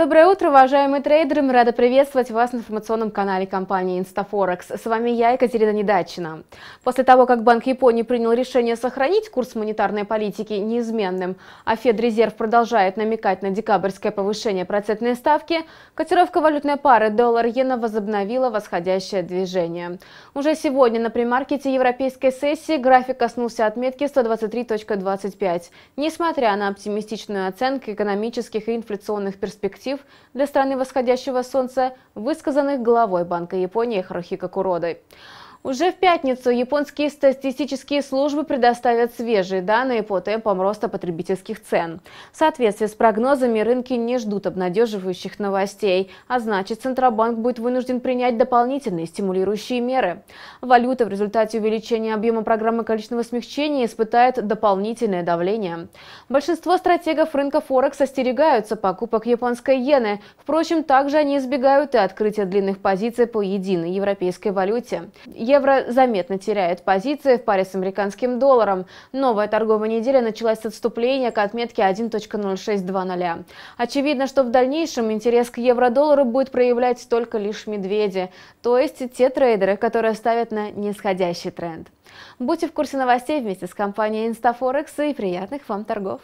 Доброе утро, уважаемые трейдеры! Мы рады приветствовать вас на информационном канале компании InstaForex. С вами я, Екатерина Недачина. После того, как Банк Японии принял решение сохранить курс монетарной политики неизменным, а Федрезерв продолжает намекать на декабрьское повышение процентной ставки, котировка валютной пары доллар-иена возобновила восходящее движение. Уже сегодня на премаркете европейской сессии график коснулся отметки 123.25, несмотря на оптимистичную оценку экономических и инфляционных перспектив перспектив для страны восходящего солнца, высказанных главой Банка Японии Харухико Куродой. Уже в пятницу японские статистические службы предоставят свежие данные по темпам роста потребительских цен. В соответствии с прогнозами рынки не ждут обнадеживающих новостей, а значит Центробанк будет вынужден принять дополнительные стимулирующие меры. Валюта в результате увеличения объема программы количественного смягчения испытает дополнительное давление. Большинство стратегов рынка Форекс остерегаются покупок японской иены. Впрочем, также они избегают и открытия длинных позиций по единой европейской валюте евро заметно теряет позиции в паре с американским долларом. Новая торговая неделя началась с отступления к отметке 1.0620. Очевидно, что в дальнейшем интерес к евро-доллару будет проявлять только лишь медведи, то есть те трейдеры, которые ставят на нисходящий тренд. Будьте в курсе новостей вместе с компанией InstaForex и приятных вам торгов!